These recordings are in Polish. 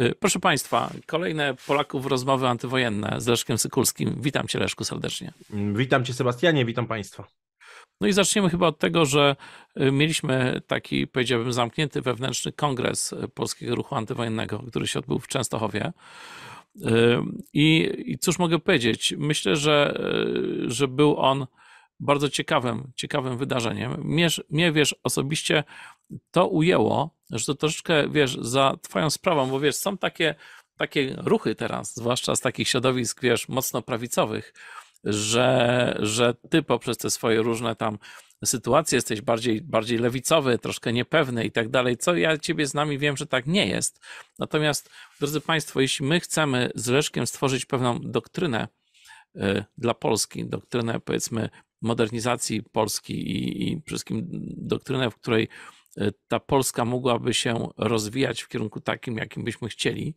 E, proszę Państwa, kolejne Polaków rozmowy antywojenne z Leszkiem Sykulskim. Witam Cię, Leszku, serdecznie. Witam Cię, Sebastianie, witam Państwa. No i zaczniemy chyba od tego, że e, mieliśmy taki, powiedziałbym, zamknięty wewnętrzny kongres e, Polskiego Ruchu Antywojennego, który się odbył w Częstochowie. I, i cóż mogę powiedzieć? Myślę, że, że był on bardzo ciekawym, ciekawym wydarzeniem. Mnie, mnie wiesz, osobiście to ujęło że to troszeczkę, wiesz, za twoją sprawą, bo wiesz, są takie, takie ruchy teraz, zwłaszcza z takich środowisk, wiesz, mocno prawicowych, że, że ty poprzez te swoje różne tam sytuacje jesteś bardziej, bardziej lewicowy, troszkę niepewny i tak dalej, co ja ciebie z nami wiem, że tak nie jest. Natomiast, drodzy Państwo, jeśli my chcemy z Leszkiem stworzyć pewną doktrynę y, dla Polski, doktrynę powiedzmy modernizacji Polski i, i wszystkim doktrynę, w której ta Polska mogłaby się rozwijać w kierunku takim, jakim byśmy chcieli,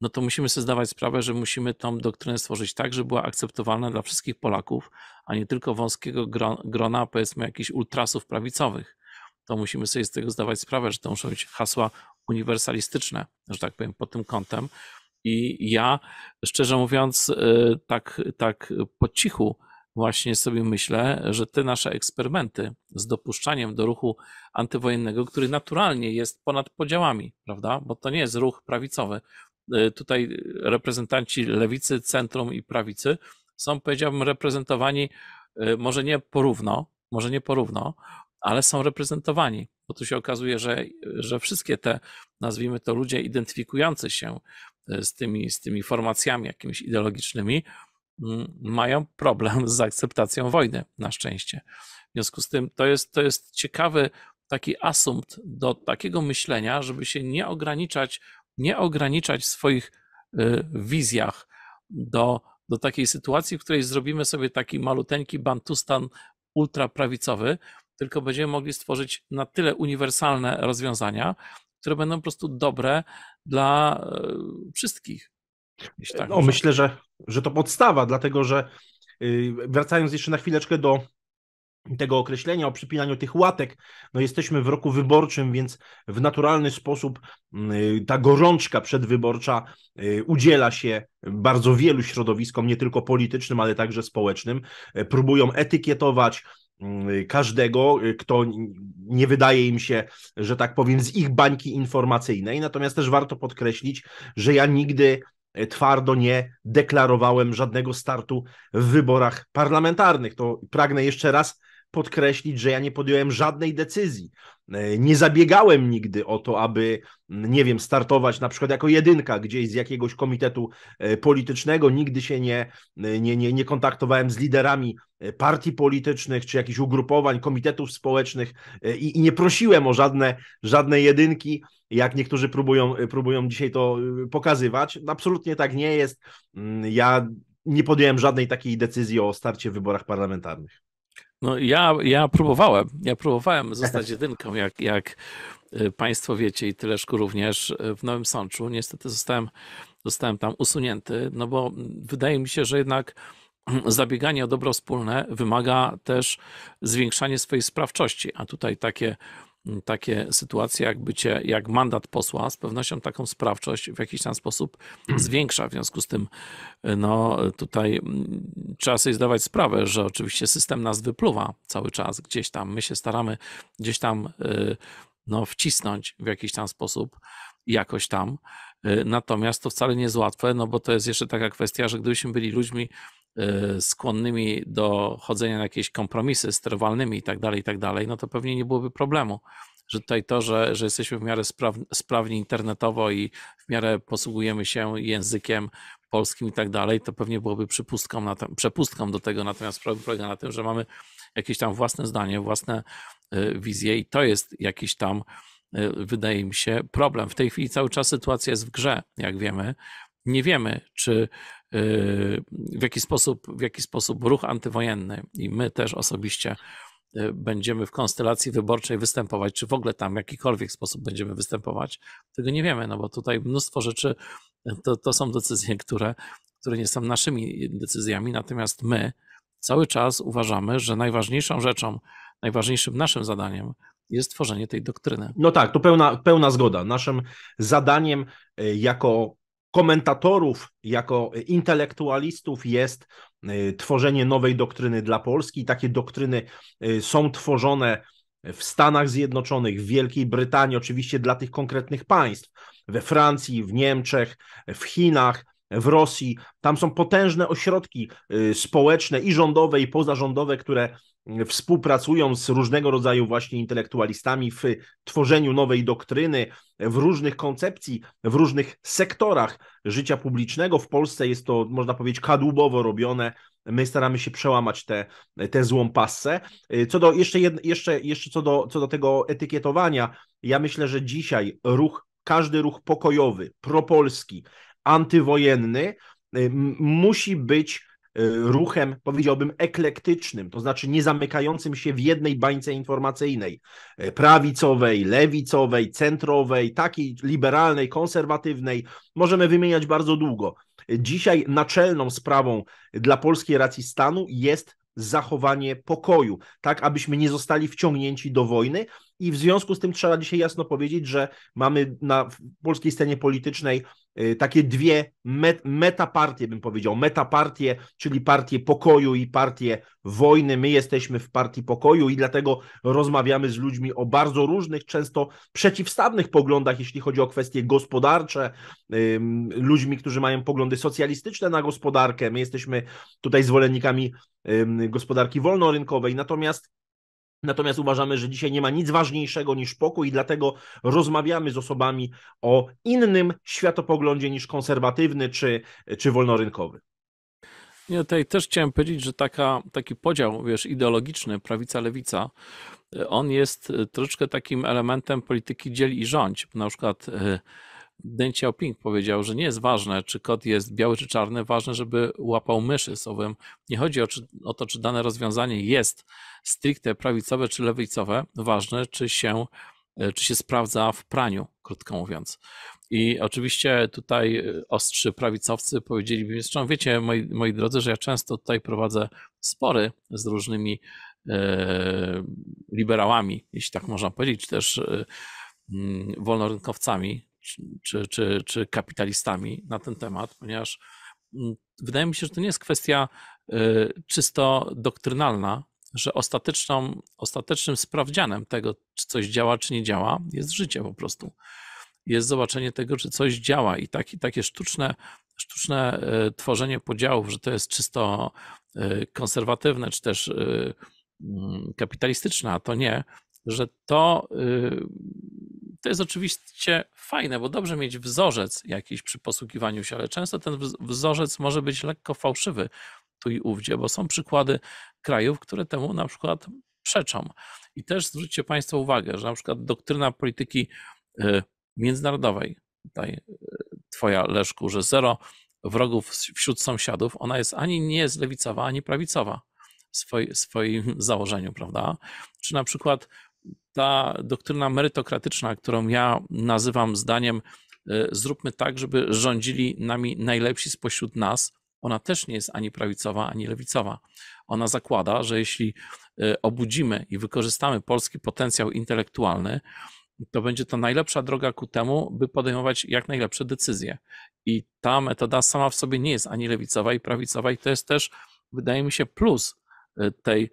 no to musimy sobie zdawać sprawę, że musimy tą doktrynę stworzyć tak, żeby była akceptowalna dla wszystkich Polaków, a nie tylko wąskiego grona, powiedzmy, jakichś ultrasów prawicowych. To musimy sobie z tego zdawać sprawę, że to muszą być hasła uniwersalistyczne, że tak powiem, pod tym kątem. I ja, szczerze mówiąc, e, tak, tak po cichu właśnie sobie myślę, że te nasze eksperymenty z dopuszczaniem do ruchu antywojennego, który naturalnie jest ponad podziałami, prawda? Bo to nie jest ruch prawicowy. E, tutaj reprezentanci lewicy, centrum i prawicy są, powiedziałbym, reprezentowani e, może nie porówno, może nie porówno, ale są reprezentowani, bo tu się okazuje, że, że wszystkie te, nazwijmy to, ludzie identyfikujący się e, z tymi, z tymi formacjami jakimiś ideologicznymi, mają problem z akceptacją wojny, na szczęście. W związku z tym to jest, to jest ciekawy taki asumpt do takiego myślenia, żeby się nie ograniczać, nie ograniczać w swoich y, wizjach do, do takiej sytuacji, w której zrobimy sobie taki maluteńki bantustan ultraprawicowy, tylko będziemy mogli stworzyć na tyle uniwersalne rozwiązania, które będą po prostu dobre dla y, wszystkich, E, tak no, myślę, że, że to podstawa, dlatego że y, wracając jeszcze na chwileczkę do tego określenia o przypinaniu tych łatek, no jesteśmy w roku wyborczym, więc w naturalny sposób mm, y, ta gorączka przedwyborcza y, udziela się bardzo wielu środowiskom, nie tylko politycznym, ale także społecznym. E, próbują etykietować, mm, każdego, kto nie wydaje im się, że tak powiem, z ich bańki informacyjnej. Natomiast też warto podkreślić, że ja nigdy E, twardo nie deklarowałem żadnego startu w wyborach parlamentarnych. To pragnę jeszcze raz podkreślić, że ja nie podjąłem żadnej decyzji E, nie zabiegałem nigdy o to, aby, nie wiem, startować na przykład jako jedynka gdzieś z jakiegoś komitetu e, politycznego. Nigdy się nie, e, nie, nie, nie kontaktowałem z liderami partii politycznych czy jakichś ugrupowań, komitetów społecznych i, i nie prosiłem o żadne, żadne jedynki jak niektórzy próbują, próbują dzisiaj to pokazywać. Absolutnie tak nie jest. Mm, ja nie podjąłem żadnej takiej decyzji o starcie w wyborach parlamentarnych. No ja, ja próbowałem, ja próbowałem zostać jedynką, jak, jak y, Państwo wiecie i Tyleszku również y, w Nowym Sączu. Niestety zostałem, zostałem tam usunięty, no bo mm, wydaje mi się, że jednak zabieganie o dobro wspólne wymaga też zwiększania swojej sprawczości, a tutaj takie takie sytuacje jak bycie, jak mandat posła, z pewnością taką sprawczość w jakiś tam sposób hmm. zwiększa. W związku z tym, no tutaj mm, trzeba sobie zdawać sprawę, że oczywiście system nas wypluwa cały czas gdzieś tam. My się staramy gdzieś tam y, no, wcisnąć w jakiś tam sposób, jakoś tam. Y, natomiast to wcale nie jest łatwe, no bo to jest jeszcze taka kwestia, że gdybyśmy byli ludźmi Y, skłonnymi do chodzenia na jakieś kompromisy sterowalnymi i tak dalej, i tak dalej, no to pewnie nie byłoby problemu. Że tutaj to, że, że jesteśmy w miarę spraw, sprawni internetowo i w miarę posługujemy się językiem polskim i tak dalej, to pewnie byłoby przypustką, na te, przepustką do tego. Natomiast problem polega na tym, że mamy jakieś tam własne zdanie, własne y, wizje i to jest jakiś tam, y, wydaje mi się, problem. W tej chwili cały czas sytuacja jest w grze, jak wiemy. Nie wiemy, czy w jaki sposób, w jaki sposób ruch antywojenny i my też osobiście e, będziemy w konstelacji wyborczej występować, czy w ogóle tam w jakikolwiek sposób będziemy występować, tego nie wiemy, no bo tutaj mnóstwo rzeczy e, to, to są decyzje, które, które nie są naszymi decyzjami, natomiast my cały czas uważamy, że najważniejszą rzeczą, najważniejszym naszym zadaniem jest tworzenie tej doktryny. No tak, to pełna, pełna zgoda. Naszym zadaniem e, jako komentatorów, jako intelektualistów jest y, tworzenie nowej doktryny dla Polski. Takie doktryny y, są tworzone w Stanach Zjednoczonych, w Wielkiej Brytanii, oczywiście dla tych konkretnych państw, we Francji, w Niemczech, w Chinach, w Rosji. Tam są potężne ośrodki y, społeczne i rządowe, i pozarządowe, które y, współpracują z różnego rodzaju właśnie intelektualistami w tworzeniu nowej doktryny, w różnych koncepcji, w różnych sektorach życia publicznego. W Polsce jest to, można powiedzieć, kadłubowo robione. My staramy się przełamać tę te, te złą passę. Y, co do jeszcze, jed, jeszcze, jeszcze co, do, co do tego etykietowania, ja myślę, że dzisiaj ruch, każdy ruch pokojowy, propolski, antywojenny y, musi być y, ruchem, powiedziałbym, eklektycznym, to znaczy nie zamykającym się w jednej bańce informacyjnej, y, prawicowej, lewicowej, centrowej, takiej liberalnej, konserwatywnej. Możemy wymieniać bardzo długo. Dzisiaj naczelną sprawą dla polskiej racji stanu jest zachowanie pokoju, tak abyśmy nie zostali wciągnięci do wojny, i w związku z tym trzeba dzisiaj jasno powiedzieć, że mamy na polskiej scenie politycznej y, takie dwie met, metapartie, bym powiedział. Metapartie, czyli partie pokoju i partie wojny. My jesteśmy w partii pokoju i dlatego rozmawiamy z ludźmi o bardzo różnych, często przeciwstawnych poglądach, jeśli chodzi o kwestie gospodarcze, ludźmi, którzy mają poglądy socjalistyczne na gospodarkę. My jesteśmy tutaj zwolennikami gospodarki wolnorynkowej. Natomiast Natomiast uważamy, że dzisiaj nie ma nic ważniejszego niż pokój, i dlatego rozmawiamy z osobami o innym światopoglądzie niż konserwatywny czy, czy wolnorynkowy. Ja tutaj też chciałem powiedzieć, że taka, taki podział wiesz, ideologiczny, prawica-lewica, e, on jest e, troszeczkę takim elementem polityki dziel i rządź. Na przykład e, Deng Xiaoping powiedział, że nie jest ważne, czy kod jest biały czy czarny, ważne, żeby łapał myszy słowem. Nie chodzi o, czy, o to, czy dane rozwiązanie jest stricte prawicowe czy lewicowe, ważne, czy się, e, czy się sprawdza w praniu, krótko mówiąc. I oczywiście tutaj e, ostrzy prawicowcy powiedzieli zresztą wiecie, moi, moi drodzy, że ja często tutaj prowadzę spory z różnymi e, liberałami, jeśli tak można powiedzieć, czy też wolnorynkowcami, czy, czy, czy kapitalistami na ten temat, ponieważ mm, wydaje mi się, że to nie jest kwestia y, czysto doktrynalna, że ostateczną, ostatecznym sprawdzianem tego, czy coś działa, czy nie działa, jest życie po prostu. Jest zobaczenie tego, czy coś działa i taki, takie sztuczne, sztuczne y, tworzenie podziałów, że to jest czysto y, konserwatywne, czy też mm, kapitalistyczne, a to nie, że to to jest oczywiście fajne, bo dobrze mieć wzorzec jakiś przy posługiwaniu się, ale często ten wzorzec może być lekko fałszywy tu i ówdzie, bo są przykłady krajów, które temu na przykład przeczą. I też zwróćcie Państwo uwagę, że na przykład doktryna polityki y, międzynarodowej, tutaj y, Twoja Leszku, że zero wrogów wśród sąsiadów, ona jest ani nie jest lewicowa, ani prawicowa w swoim założeniu, prawda? Czy na przykład ta doktryna merytokratyczna, którą ja nazywam zdaniem, e, zróbmy tak, żeby rządzili nami najlepsi spośród nas, ona też nie jest ani prawicowa, ani lewicowa. Ona zakłada, że jeśli e, obudzimy i wykorzystamy polski potencjał intelektualny, to będzie to najlepsza droga ku temu, by podejmować jak najlepsze decyzje. I ta metoda sama w sobie nie jest ani lewicowa, i prawicowa, i to jest też, wydaje mi się, plus e, tej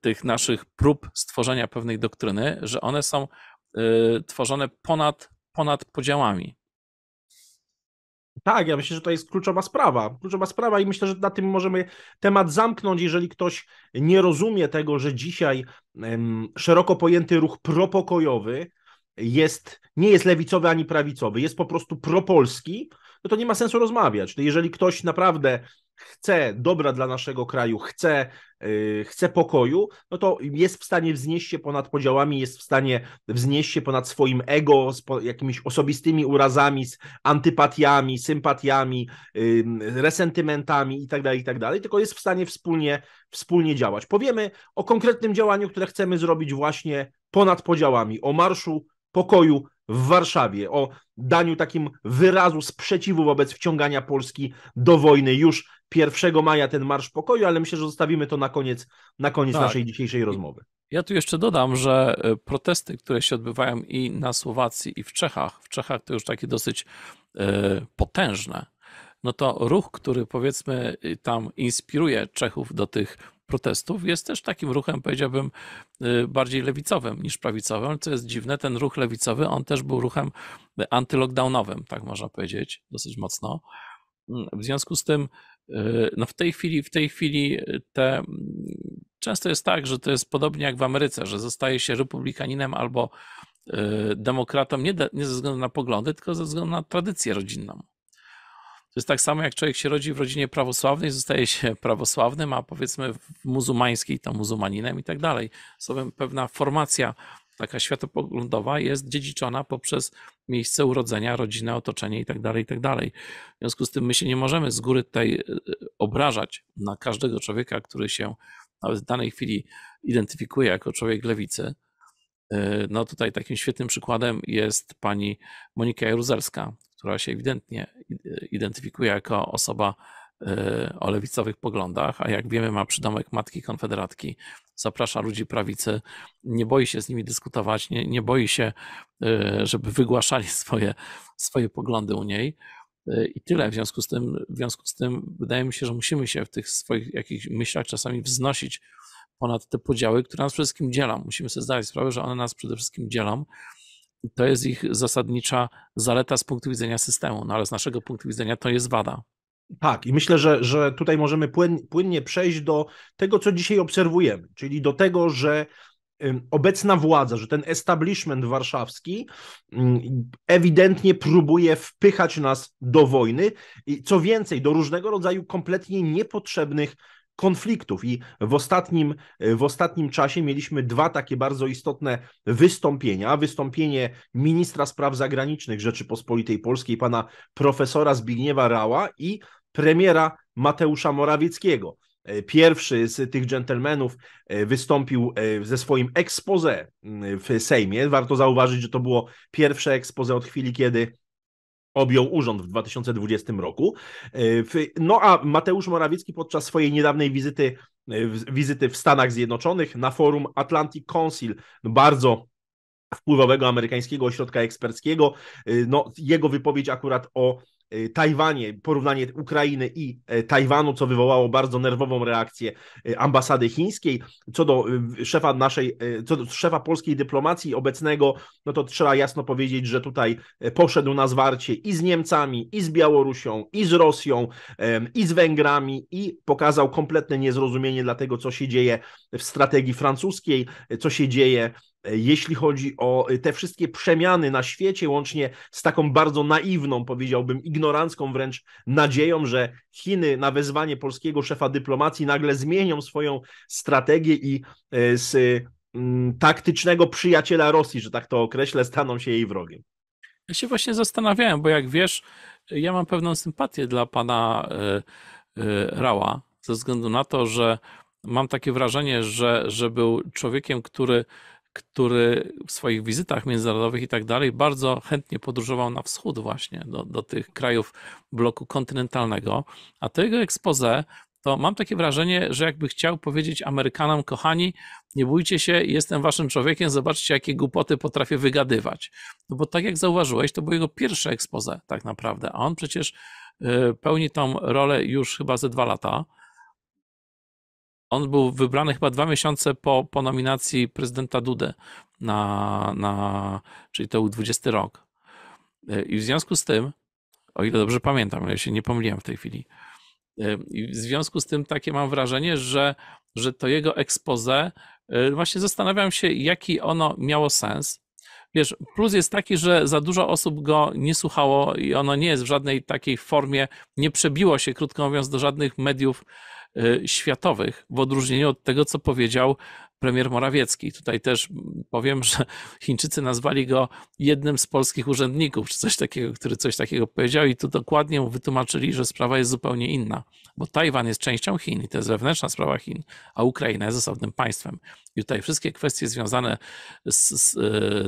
tych naszych prób stworzenia pewnej doktryny, że one są y, tworzone ponad, ponad podziałami. Tak, ja myślę, że to jest kluczowa sprawa. Kluczowa sprawa i myślę, że na tym możemy temat zamknąć. Jeżeli ktoś nie rozumie tego, że dzisiaj szeroko pojęty ruch propokojowy jest, nie jest lewicowy ani prawicowy, jest po prostu propolski, no to nie ma sensu rozmawiać. No jeżeli ktoś naprawdę chce dobra dla naszego kraju, chce, yy, chce pokoju, no to jest w stanie wznieść się ponad podziałami, jest w stanie wznieść się ponad swoim ego, z po, jakimiś osobistymi urazami, z antypatiami, sympatiami, yy, resentymentami itd., tak itd., tak tylko jest w stanie wspólnie, wspólnie działać. Powiemy o konkretnym działaniu, które chcemy zrobić właśnie ponad podziałami, o marszu pokoju w Warszawie, o daniu takim wyrazu sprzeciwu wobec wciągania Polski do wojny już 1 maja ten Marsz Pokoju, ale myślę, że zostawimy to na koniec, na koniec tak. naszej dzisiejszej rozmowy. Ja tu jeszcze dodam, że e, protesty, które się odbywają i na Słowacji, i w Czechach, w Czechach to już takie dosyć e, potężne, no to ruch, który powiedzmy tam inspiruje Czechów do tych protestów, jest też takim ruchem, powiedziałbym, e, bardziej lewicowym niż prawicowym, co jest dziwne. Ten ruch lewicowy, on też był ruchem antylockdownowym, tak można powiedzieć, dosyć mocno. Mm, w związku z tym Y, no w tej chwili, w tej chwili y, te, mm, często jest tak, że to jest podobnie jak w Ameryce, że zostaje się republikaninem albo y, demokratą nie, de, nie ze względu na poglądy, tylko ze względu na tradycję rodzinną. To jest tak samo, jak człowiek się rodzi w rodzinie prawosławnej, zostaje się prawosławnym, a powiedzmy w muzułmańskiej to muzułmaninem i tak dalej. Sobie pewna formacja taka światopoglądowa jest dziedziczona poprzez miejsce urodzenia, rodzinę, otoczenie itd., tak itd. Tak w związku z tym my się nie możemy z góry tutaj e, obrażać na każdego człowieka, który się nawet w danej chwili identyfikuje jako człowiek lewicy. E, no tutaj takim świetnym przykładem jest pani Monika Jaruzelska, która się ewidentnie e, identyfikuje jako osoba E, o lewicowych poglądach, a jak wiemy, ma przydomek matki konfederatki, zaprasza ludzi prawicy, nie boi się z nimi dyskutować, nie, nie boi się, e, żeby wygłaszali swoje, swoje poglądy u niej. E, I tyle. W związku, z tym, w związku z tym wydaje mi się, że musimy się w tych swoich jakichś myślach czasami wznosić ponad te podziały, które nas przede wszystkim dzielą. Musimy sobie zdawać sprawę, że one nas przede wszystkim dzielą. I to jest ich zasadnicza zaleta z punktu widzenia systemu, no ale z naszego punktu widzenia to jest wada. Tak, i myślę, że, że tutaj możemy płynnie przejść do tego, co dzisiaj obserwujemy, czyli do tego, że obecna władza, że ten establishment warszawski mm, ewidentnie próbuje wpychać nas do wojny, i co więcej, do różnego rodzaju kompletnie niepotrzebnych konfliktów. I w ostatnim, w ostatnim czasie mieliśmy dwa takie bardzo istotne wystąpienia. Wystąpienie ministra spraw zagranicznych Rzeczypospolitej Polskiej, pana profesora Zbigniewa Rała i premiera Mateusza Morawieckiego. E, pierwszy z tych dżentelmenów e, wystąpił e, ze swoim expose mm, w Sejmie. Warto zauważyć, że to było pierwsze expose od chwili, kiedy objął urząd w 2020 roku. No a Mateusz Morawiecki podczas swojej niedawnej wizyty, wizyty w Stanach Zjednoczonych na forum Atlantic Council, bardzo wpływowego amerykańskiego ośrodka eksperckiego, no jego wypowiedź akurat o Y, Tajwanie, porównanie Ukrainy i e, Tajwanu, co wywołało bardzo nerwową reakcję e, ambasady chińskiej. Co do szefa naszej, e, co do szefa polskiej dyplomacji obecnego, no to trzeba jasno powiedzieć, że tutaj poszedł na zwarcie i z Niemcami, i z Białorusią, i z Rosją, i z Węgrami, i pokazał kompletne niezrozumienie dla tego, co się dzieje w strategii francuskiej, co się dzieje E, jeśli chodzi o e, te wszystkie przemiany na świecie, łącznie z taką bardzo naiwną, powiedziałbym, ignorancką wręcz nadzieją, że Chiny na wezwanie polskiego szefa dyplomacji nagle zmienią swoją strategię i e, z mm, taktycznego przyjaciela Rosji, że tak to określę, staną się jej wrogiem. Ja się właśnie zastanawiałem, bo jak wiesz, ja mam pewną sympatię dla pana Rała, ze względu na to, że mam takie wrażenie, że, że był człowiekiem, który który w swoich wizytach międzynarodowych i tak dalej bardzo chętnie podróżował na wschód właśnie, do, do tych krajów bloku kontynentalnego, a to jego expose to mam takie wrażenie, że jakby chciał powiedzieć Amerykanom, kochani, nie bójcie się, jestem waszym człowiekiem, zobaczcie, jakie głupoty potrafię wygadywać. No bo tak jak zauważyłeś, to było jego pierwsze expose tak naprawdę, a on przecież y, pełni tą rolę już chyba ze dwa lata. On był wybrany chyba dwa miesiące po, po nominacji prezydenta Dudę na, na, czyli to był 20 rok. I w związku z tym, o ile dobrze pamiętam, ja się nie pomyliłem w tej chwili, i w związku z tym takie mam wrażenie, że, że to jego expose, y, właśnie zastanawiam się, jaki ono miało sens. Wiesz, plus jest taki, że za dużo osób go nie słuchało i ono nie jest w żadnej takiej formie, nie przebiło się, krótko mówiąc, do żadnych mediów E, światowych, w odróżnieniu od tego, co powiedział premier Morawiecki. Tutaj też powiem, że Chińczycy nazwali go jednym z polskich urzędników, czy coś takiego, który coś takiego powiedział i tu dokładnie mu wytłumaczyli, że sprawa jest zupełnie inna, bo Tajwan jest częścią Chin i to jest wewnętrzna sprawa Chin, a Ukraina jest osobnym państwem. I tutaj wszystkie kwestie związane z, z,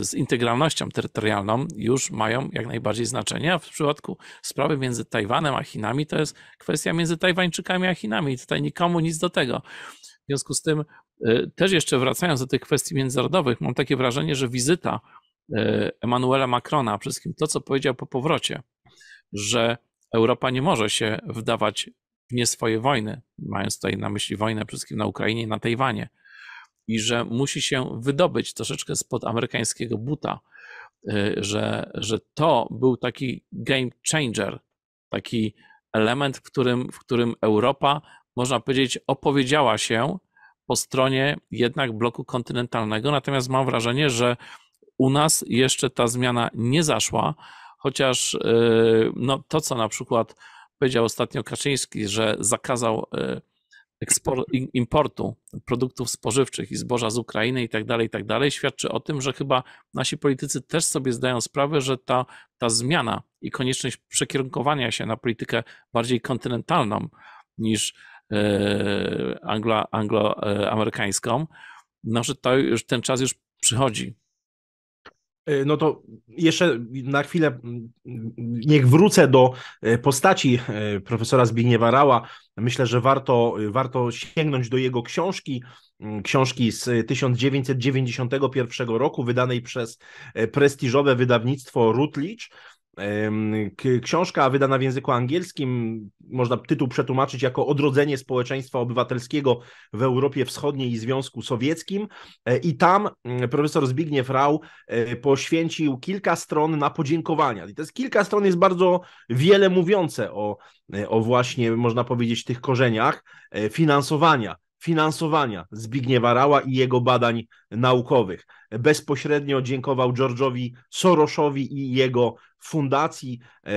z integralnością terytorialną już mają jak najbardziej znaczenie, a w przypadku sprawy między Tajwanem a Chinami to jest kwestia między Tajwańczykami a Chinami. i Tutaj nikomu nic do tego. W związku z tym E, też jeszcze wracając do tych kwestii międzynarodowych, mam takie wrażenie, że wizyta e, Emmanuela Macrona, przede wszystkim to, co powiedział po powrocie, że Europa nie może się wdawać w nie swoje wojny, mając tutaj na myśli wojnę przede wszystkim na Ukrainie i na Tajwanie, i że musi się wydobyć troszeczkę spod amerykańskiego buta, e, że, że to był taki game changer, taki element, w którym, w którym Europa, można powiedzieć, opowiedziała się po stronie jednak bloku kontynentalnego. Natomiast mam wrażenie, że u nas jeszcze ta zmiana nie zaszła, chociaż y, no, to, co na przykład powiedział ostatnio Kaczyński, że zakazał y, eksport, importu produktów spożywczych i zboża z Ukrainy i tak dalej, i tak dalej, świadczy o tym, że chyba nasi politycy też sobie zdają sprawę, że ta, ta zmiana i konieczność przekierunkowania się na politykę bardziej kontynentalną niż E, anglo, angloamerykańską, no, że to już ten czas już przychodzi. E, no to jeszcze na chwilę niech wrócę do e, postaci profesora Zbigniewa Rała. Myślę, że warto, warto sięgnąć do jego książki, mm, książki z 1991 roku, wydanej przez prestiżowe wydawnictwo Rutledge. Książka wydana w języku angielskim, można tytuł przetłumaczyć jako Odrodzenie społeczeństwa obywatelskiego w Europie Wschodniej i Związku Sowieckim. E, I tam mm, profesor Zbigniew Rau e, poświęcił kilka stron na podziękowania. I to jest kilka stron, jest bardzo wiele mówiące o, e, o właśnie, można powiedzieć, tych korzeniach finansowania finansowania Zbigniewa Rała i jego badań naukowych. Bezpośrednio dziękował George'owi Soroszowi i jego fundacji. E,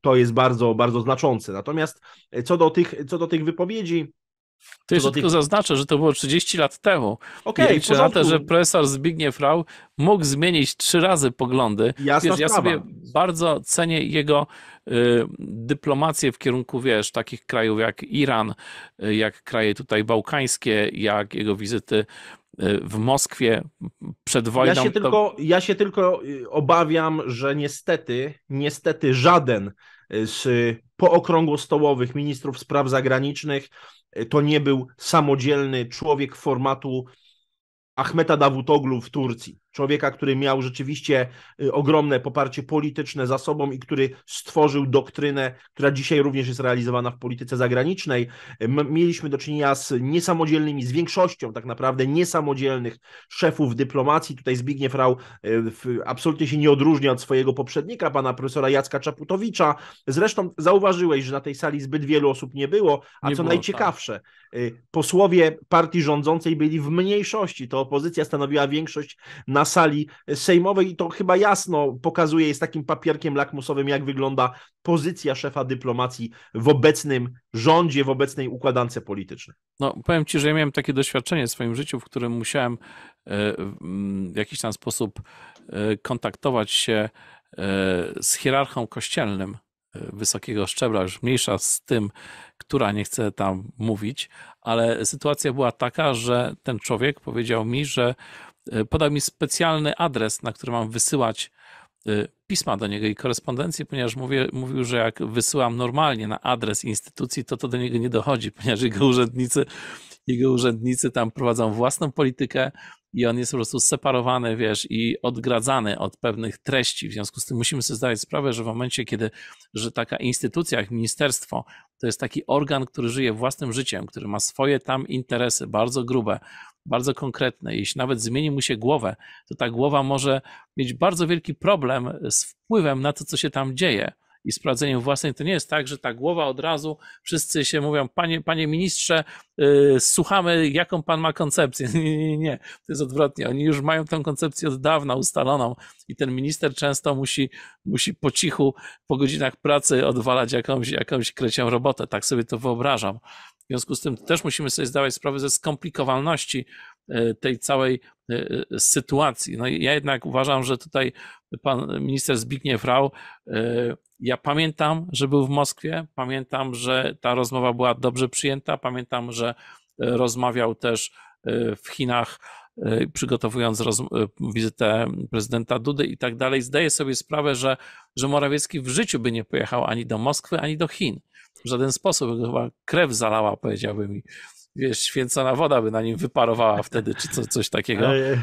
to jest bardzo, bardzo znaczące. Natomiast e, co do tych, co do tych wypowiedzi, to jeszcze tylko zaznaczę, że to było 30 lat temu. Okej, okay, ja na to, że profesor Zbigniew Rau mógł zmienić trzy razy poglądy. wiesz, ja sobie bardzo cenię jego y, dyplomację w kierunku, wiesz, takich krajów jak Iran, y, jak kraje tutaj bałkańskie, jak jego wizyty y, w Moskwie przed wojną. Ja się, to... tylko, ja się tylko y, obawiam, że niestety, niestety żaden z pookrągłostołowych ministrów spraw zagranicznych E, to nie był samodzielny człowiek formatu Ahmeta Davutoglu w Turcji człowieka, który miał rzeczywiście y, ogromne poparcie polityczne za sobą i który stworzył doktrynę, która dzisiaj również jest realizowana w polityce zagranicznej. Mieliśmy do czynienia z niesamodzielnymi, z większością tak naprawdę niesamodzielnych szefów dyplomacji. Tutaj Zbigniew Rau y, absolutnie się nie odróżnia od swojego poprzednika, pana profesora Jacka Czaputowicza. Zresztą zauważyłeś, że na tej sali zbyt wielu osób nie było, a nie co było, najciekawsze, tak. posłowie partii rządzącej byli w mniejszości, to opozycja stanowiła większość na sali sejmowej i to chyba jasno pokazuje, jest takim papierkiem lakmusowym, jak wygląda pozycja szefa dyplomacji w obecnym rządzie, w obecnej układance politycznej. No, powiem Ci, że ja miałem takie doświadczenie w swoim życiu, w którym musiałem e, mm, w jakiś tam sposób e, kontaktować się e, z hierarchą kościelnym wysokiego szczebla, już mniejsza z tym, która nie chce tam mówić, ale sytuacja była taka, że ten człowiek powiedział mi, że E, podał mi specjalny adres, na który mam wysyłać e, pisma do niego i korespondencję, ponieważ mówię, mówił, że jak wysyłam normalnie na adres instytucji, to to do niego nie dochodzi, ponieważ jego urzędnicy, jego urzędnicy tam prowadzą własną politykę i on jest po prostu separowany, wiesz, i odgradzany od pewnych treści. W związku z tym musimy sobie zdawać sprawę, że w momencie, kiedy że taka instytucja jak ministerstwo to jest taki organ, który żyje własnym życiem, który ma swoje tam interesy bardzo grube, bardzo konkretne. Jeśli nawet zmieni mu się głowę, to ta głowa może mieć bardzo wielki problem z wpływem na to, co się tam dzieje i sprawdzeniem własnym. To nie jest tak, że ta głowa od razu wszyscy się mówią, panie, panie ministrze, yy, słuchamy, jaką pan ma koncepcję. Nie, nie, nie, to jest odwrotnie. Oni już mają tę koncepcję od dawna ustaloną i ten minister często musi, musi po cichu, po godzinach pracy odwalać jakąś, jakąś krecią robotę. Tak sobie to wyobrażam. W związku z tym też musimy sobie zdawać sprawę ze skomplikowalności E, tej całej e, e, sytuacji. No ja jednak uważam, że tutaj pan minister Zbigniew Rau, ja pamiętam, że był w Moskwie, pamiętam, że ta rozmowa była dobrze przyjęta, pamiętam, że rozmawiał też w Chinach, przygotowując wizytę prezydenta Dudy i tak dalej. Zdaję sobie sprawę, że, że Morawiecki w życiu by nie pojechał ani do Moskwy, ani do Chin. W żaden sposób, chyba krew zalała, powiedziałby mi wiesz, święcona woda by na nim wyparowała wtedy, czy co, coś takiego. E,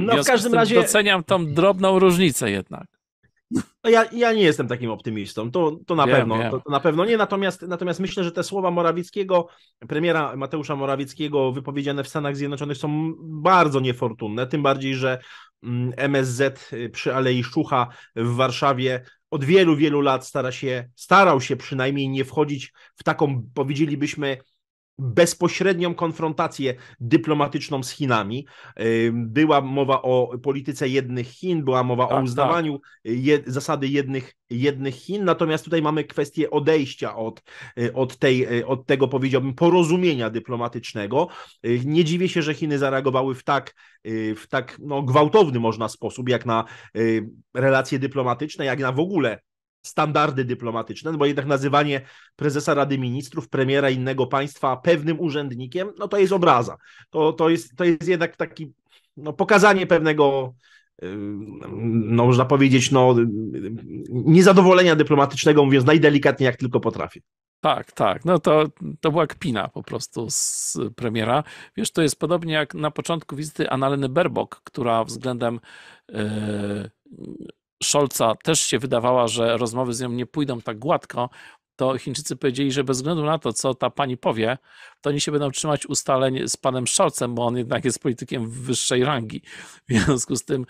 no w, każdym razie... Doceniam tą drobną różnicę jednak. No ja, ja nie jestem takim optymistą, to, to na wiem, pewno, wiem. To, to, na pewno nie, natomiast, natomiast myślę, że te słowa Morawieckiego, premiera Mateusza Morawieckiego wypowiedziane w Stanach Zjednoczonych są bardzo niefortunne, tym bardziej, że MSZ mm, y, przy Alei Szucha w Warszawie od wielu, wielu lat stara się, starał się przynajmniej nie wchodzić w taką, powiedzielibyśmy, bezpośrednią konfrontację dyplomatyczną z Chinami. Była mowa o polityce jednych Chin, była mowa tak, o uznawaniu tak. je, zasady jednych, jednych Chin, natomiast tutaj mamy kwestię odejścia od, y, od, tej, y, od tego, powiedziałbym, porozumienia dyplomatycznego. Nie dziwię się, że Chiny zareagowały w tak, w tak no, gwałtowny, można sposób, jak na relacje dyplomatyczne, jak na w ogóle standardy dyplomatyczne, no bo jednak nazywanie prezesa Rady Ministrów, premiera innego państwa pewnym urzędnikiem, no to jest obraza. To, to, jest, to jest jednak taki no, pokazanie pewnego, no można powiedzieć, no, niezadowolenia dyplomatycznego, mówiąc najdelikatniej jak tylko potrafię. Tak, tak. No to, to była kpina po prostu z premiera. Wiesz, to jest podobnie jak na początku wizyty Annaleny Berbok, która względem yy, Scholza też się wydawała, że rozmowy z nią nie pójdą tak gładko, to Chińczycy powiedzieli, że bez względu na to, co ta pani powie, to oni się będą trzymać ustaleń z panem Scholzem, bo on jednak jest politykiem wyższej rangi. W związku z tym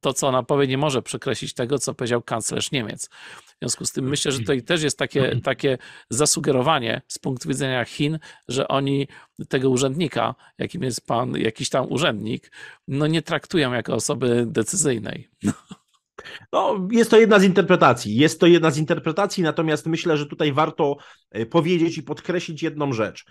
to, co ona powie, nie może przekreślić tego, co powiedział kanclerz Niemiec. W związku z tym myślę, że tutaj też jest takie, mhm. takie zasugerowanie z punktu widzenia Chin, że oni tego urzędnika, jakim jest pan, jakiś tam urzędnik, no nie traktują jako osoby decyzyjnej. No, jest to jedna z interpretacji. Jest to jedna z interpretacji, natomiast myślę, że tutaj warto e, powiedzieć i podkreślić jedną rzecz.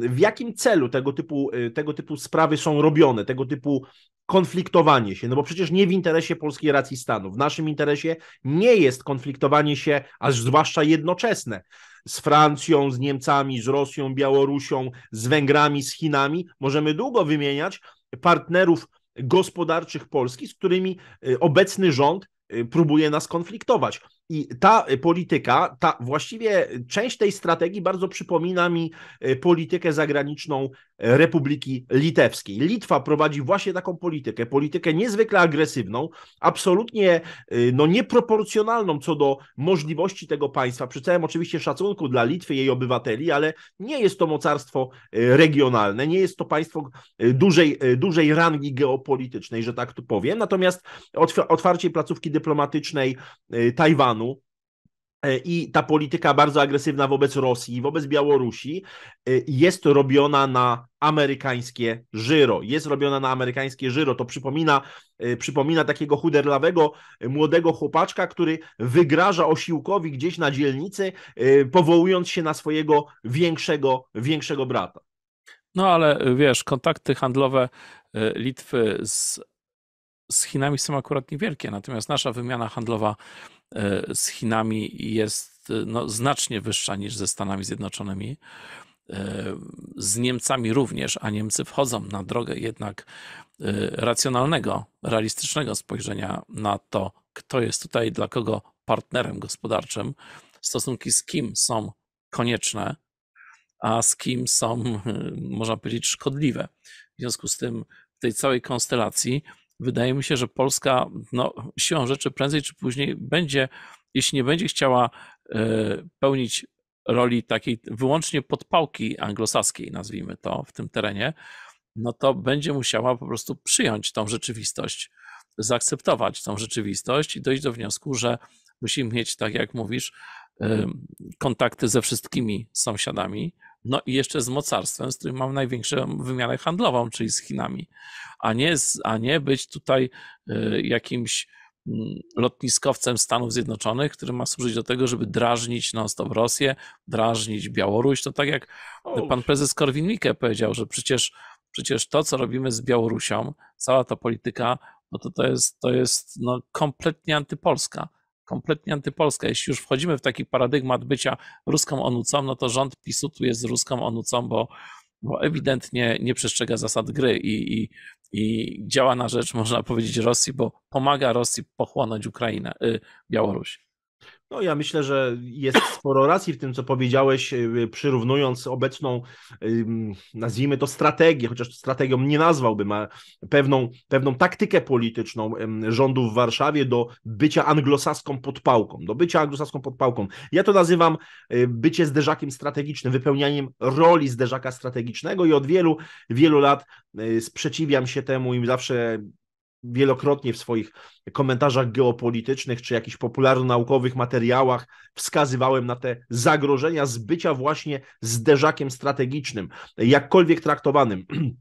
W jakim celu tego typu, e, tego typu sprawy są robione, tego typu konfliktowanie się, no bo przecież nie w interesie polskiej racji stanu, w naszym interesie nie jest konfliktowanie się, aż zwłaszcza jednoczesne, z Francją, z Niemcami, z Rosją, Białorusią, z Węgrami, z Chinami. Możemy długo wymieniać partnerów gospodarczych Polski, z którymi y, obecny rząd y, próbuje nas konfliktować. I ta y, polityka, ta właściwie część tej strategii bardzo przypomina mi y, politykę zagraniczną y, Republiki Litewskiej. Litwa prowadzi właśnie taką politykę, politykę niezwykle agresywną, absolutnie no, nieproporcjonalną co do możliwości tego państwa, przy całym oczywiście szacunku dla Litwy, jej obywateli, ale nie jest to mocarstwo regionalne, nie jest to państwo dużej, dużej rangi geopolitycznej, że tak tu powiem. Natomiast otwarcie placówki dyplomatycznej Tajwanu, Iranu, e, i ta polityka bardzo agresywna wobec Rosji, wobec Białorusi e, jest robiona na amerykańskie żyro. Jest robiona na amerykańskie żyro. To przypomina, e, przypomina takiego chuderlawego młodego chłopaczka, który wygraża osiłkowi gdzieś na dzielnicy, powołując się na swojego większego, większego brata. No ale wiesz, kontakty handlowe Litwy z, z Chinami są akurat niewielkie, natomiast nasza wymiana handlowa E, z Chinami jest e, no, znacznie wyższa niż ze Stanami Zjednoczonymi. E, z Niemcami również, a Niemcy wchodzą na drogę jednak racjonalnego, realistycznego spojrzenia na to, kto jest tutaj dla kogo partnerem gospodarczym, stosunki z kim są konieczne, a z kim są, można powiedzieć, szkodliwe. W związku z tym, w tej całej konstelacji, wydaje mi się, że Polska no, siłą rzeczy prędzej czy później będzie, jeśli nie będzie chciała e, pełnić roli takiej wyłącznie podpałki anglosaskiej, nazwijmy to, w tym terenie, no to będzie musiała po prostu przyjąć tą rzeczywistość, zaakceptować tą rzeczywistość i dojść do wniosku, że musimy mieć, tak jak mówisz, e, kontakty ze wszystkimi sąsiadami, no i jeszcze z mocarstwem, z którym mam największą wymianę handlową, czyli z Chinami, a nie, a nie być tutaj e, jakimś mm, lotniskowcem Stanów Zjednoczonych, który ma służyć do tego, żeby drażnić non-stop Rosję, drażnić Białoruś. To tak jak pan prezes Korwin-Mikke powiedział, że przecież, przecież to, co robimy z Białorusią, cała ta polityka, no to to jest, to jest no, kompletnie antypolska kompletnie antypolska. Jeśli już wchodzimy w taki paradygmat bycia ruską onucą, no to rząd PiSu tu jest ruską onucą, bo, bo ewidentnie nie przestrzega zasad gry i, i, i działa na rzecz, można powiedzieć, Rosji, bo pomaga Rosji pochłonąć Ukrainę, y, Białoruś. No ja myślę, że jest sporo racji w tym, co powiedziałeś, y, y, przyrównując obecną, nazwijmy to strategię, chociaż strategią nie nazwałbym, a pewną, pewną taktykę polityczną rządu w Warszawie do bycia anglosaską podpałką, do bycia anglosaską podpałką. Ja to nazywam y, bycie zderzakiem strategicznym, wypełnianiem roli zderzaka strategicznego i od wielu, wielu lat sprzeciwiam się temu i zawsze wielokrotnie w swoich komentarzach geopolitycznych czy jakichś popularno-naukowych materiałach wskazywałem na te zagrożenia zbycia właśnie zderzakiem strategicznym, jakkolwiek traktowanym.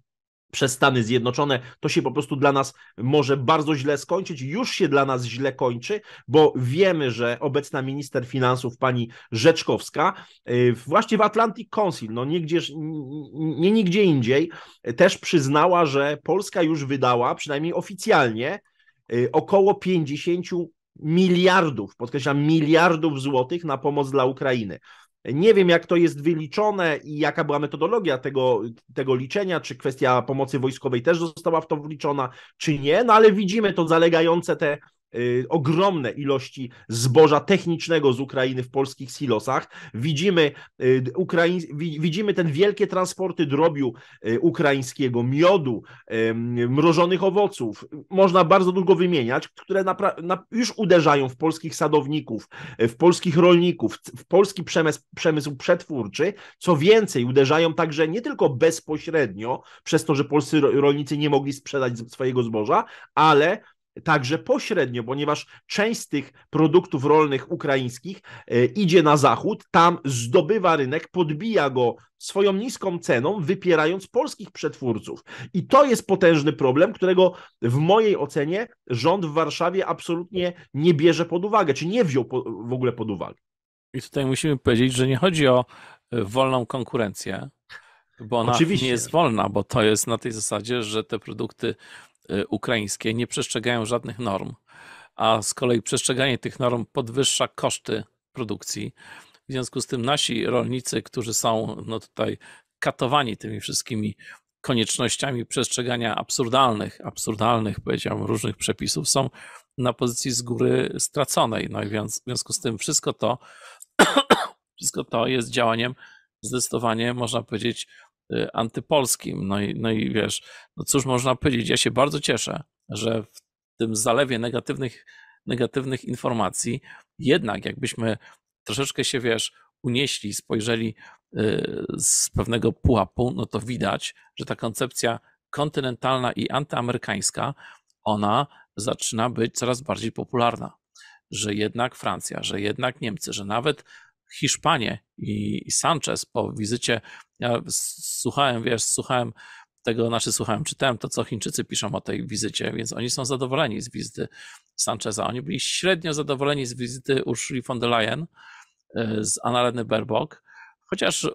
przez Stany Zjednoczone, to się po prostu dla nas może bardzo źle skończyć. Już się dla nas źle kończy, bo wiemy, że obecna minister finansów, pani Rzeczkowska, y, właśnie w Atlantic Council, no gdzieś, nie nigdzie indziej, też przyznała, że Polska już wydała, przynajmniej oficjalnie, y, około 50 miliardów, podkreślam, miliardów złotych na pomoc dla Ukrainy. Nie wiem, jak to jest wyliczone i jaka była metodologia tego, tego liczenia, czy kwestia pomocy wojskowej też została w to wliczona, czy nie, no ale widzimy to zalegające te Y, ogromne ilości zboża technicznego z Ukrainy w polskich silosach. Widzimy, y, Ukraiń, widzimy ten wielkie transporty drobiu y, ukraińskiego, miodu, mrożonych owoców. Można bardzo długo wymieniać, które już uderzają w polskich sadowników, w polskich rolników, w polski przemysł, przemysł przetwórczy. Co więcej, uderzają także nie tylko bezpośrednio przez to, że polscy rolnicy nie mogli sprzedać swojego zboża, ale także pośrednio, ponieważ część z tych produktów rolnych ukraińskich e, idzie na zachód, tam zdobywa rynek, podbija go swoją niską ceną, wypierając polskich przetwórców. I to jest potężny problem, którego w mojej ocenie rząd w Warszawie absolutnie nie bierze pod uwagę, czy nie wziął po, w ogóle pod uwagę. I tutaj musimy powiedzieć, że nie chodzi o e, wolną konkurencję, bo ona Oczywiście. nie jest wolna, bo to jest na tej zasadzie, że te produkty Y, ukraińskie nie przestrzegają żadnych norm, a z kolei przestrzeganie tych norm podwyższa koszty produkcji. W związku z tym nasi rolnicy, którzy są no tutaj katowani tymi wszystkimi koniecznościami przestrzegania absurdalnych, absurdalnych powiedziałbym, różnych przepisów, są na pozycji z góry straconej. No i więc, w związku z tym wszystko to, wszystko to jest działaniem zdecydowanie, można powiedzieć, Y, antypolskim. No i, no i wiesz, no cóż można powiedzieć, ja się bardzo cieszę, że w tym zalewie negatywnych, negatywnych informacji, jednak jakbyśmy troszeczkę się, wiesz, unieśli, spojrzeli y, z pewnego pułapu, no to widać, że ta koncepcja kontynentalna i antyamerykańska, ona zaczyna być coraz bardziej popularna. Że jednak Francja, że jednak Niemcy, że nawet Hiszpanie i, Sanchez po wizycie, ja słuchałem, wiesz, słuchałem tego, znaczy słuchałem, czytałem to, co Chińczycy piszą o tej wizycie, więc oni są zadowoleni z wizyty Sancheza. Oni byli średnio zadowoleni z wizyty Urszuli von der Leyen, e, z Annaleny Berbok, chociaż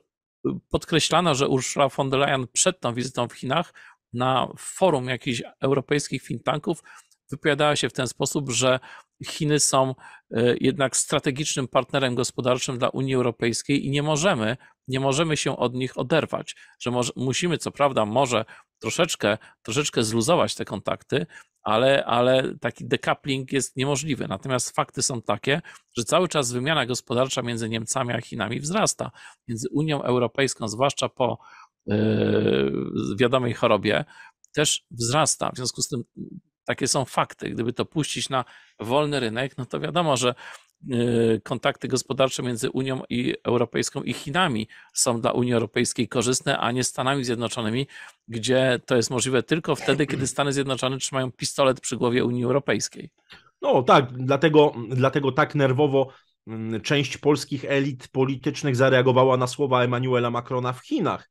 podkreślano, że Ursula von der Leyen przed tą wizytą w Chinach na forum jakichś europejskich think tanków wypowiadała się w ten sposób, że Chiny są e, jednak strategicznym partnerem gospodarczym dla Unii Europejskiej i nie możemy, nie możemy się od nich oderwać, że może, musimy, co prawda, może troszeczkę, troszeczkę zluzować te kontakty, ale, ale taki decoupling jest niemożliwy. Natomiast fakty są takie, że cały czas wymiana gospodarcza między Niemcami a Chinami wzrasta, między Unią Europejską, zwłaszcza po yy, wiadomej chorobie, też wzrasta. W związku z tym takie są fakty. Gdyby to puścić na wolny rynek, no to wiadomo, że e, kontakty gospodarcze między Unią i Europejską i Chinami są dla Unii Europejskiej korzystne, a nie Stanami Zjednoczonymi, gdzie to jest możliwe tylko wtedy, kiedy Stany Zjednoczone trzymają pistolet przy głowie Unii Europejskiej. No tak, dlatego, dlatego tak nerwowo mm, część polskich elit politycznych zareagowała na słowa Emmanuela Macrona w Chinach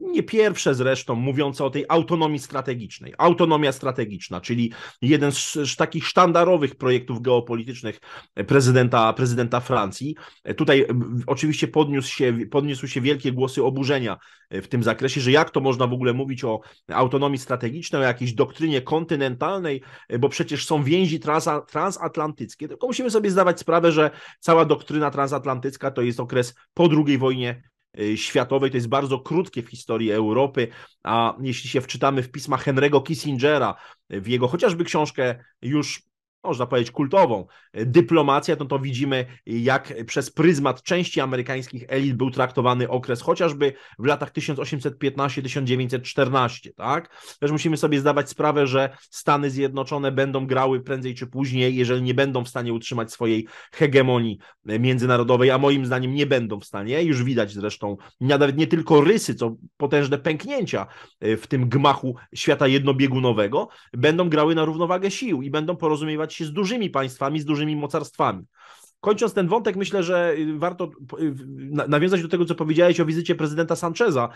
nie pierwsze zresztą, mówiące o tej autonomii strategicznej. Autonomia strategiczna, czyli jeden z, z, takich sztandarowych projektów geopolitycznych prezydenta, prezydenta Francji. Tutaj e, oczywiście podniósł się, się wielkie głosy oburzenia e, w tym zakresie, że jak to można w ogóle mówić o autonomii strategicznej, o jakiejś doktrynie kontynentalnej, e, bo przecież są więzi transa, transatlantyckie. Tylko musimy sobie zdawać sprawę, że cała doktryna transatlantycka to jest okres po II wojnie Y, światowej. To jest bardzo krótkie w historii Europy, a jeśli się wczytamy w pisma Henry'ego Kissingera, w jego chociażby książkę już można powiedzieć, kultową dyplomację, no to widzimy, jak przez pryzmat części amerykańskich elit był traktowany okres chociażby w latach 1815-1914, tak? Też musimy sobie zdawać sprawę, że Stany Zjednoczone będą grały prędzej czy później, jeżeli nie będą w stanie utrzymać swojej hegemonii międzynarodowej, a moim zdaniem nie będą w stanie, już widać zresztą nawet nie tylko rysy, co potężne pęknięcia e, w tym gmachu świata jednobiegunowego, będą grały na równowagę sił i będą porozumiewać się z dużymi państwami, z dużymi mocarstwami. Kończąc ten wątek, myślę, że y, warto y, nawiązać do tego, co powiedziałeś o wizycie prezydenta Sancheza,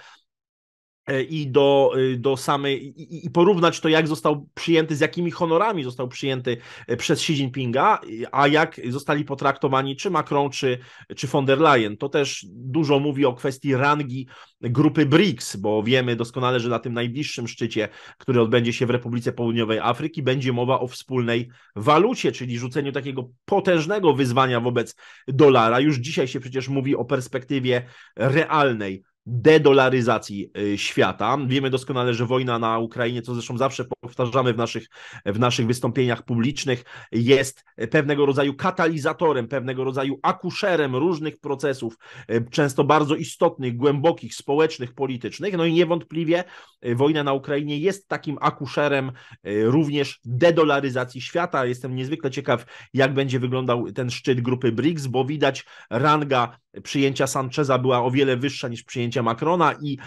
E, i do, e, do samej, i, i, porównać to, jak został przyjęty, z jakimi honorami został przyjęty e, przez Xi Jinpinga, a jak zostali potraktowani czy Macron, czy, czy von der Leyen. To też dużo mówi o kwestii rangi grupy BRICS, bo wiemy doskonale, że na tym najbliższym szczycie, który odbędzie się w Republice Południowej Afryki, będzie mowa o wspólnej walucie, czyli rzuceniu takiego potężnego wyzwania wobec dolara. Już dzisiaj się przecież mówi o perspektywie realnej dedolaryzacji y, świata. Wiemy doskonale, że wojna na Ukrainie, co zresztą zawsze powtarzamy w naszych, w naszych wystąpieniach publicznych, jest pewnego rodzaju katalizatorem, pewnego rodzaju akuszerem różnych procesów, y, często bardzo istotnych, głębokich, społecznych, politycznych. No i niewątpliwie y, wojna na Ukrainie jest takim akuszerem również dedolaryzacji świata. Jestem niezwykle ciekaw, jak będzie wyglądał ten szczyt grupy BRICS, bo widać ranga przyjęcia Sancheza była o wiele wyższa niż przyjęcia Macrona, i,